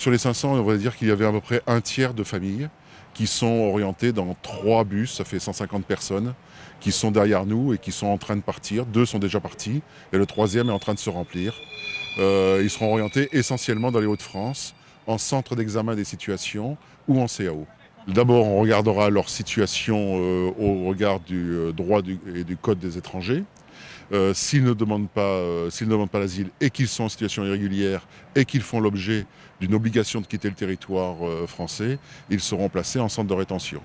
Sur les 500, on va dire qu'il y avait à peu près un tiers de familles qui sont orientées dans trois bus, ça fait 150 personnes, qui sont derrière nous et qui sont en train de partir. Deux sont déjà partis et le troisième est en train de se remplir. Euh, ils seront orientés essentiellement dans les Hauts-de-France, en centre d'examen des situations ou en CAO. D'abord, on regardera leur situation euh, au regard du euh, droit et du code des étrangers. Euh, s'ils ne demandent pas, euh, pas l'asile et qu'ils sont en situation irrégulière et qu'ils font l'objet d'une obligation de quitter le territoire euh, français, ils seront placés en centre de rétention.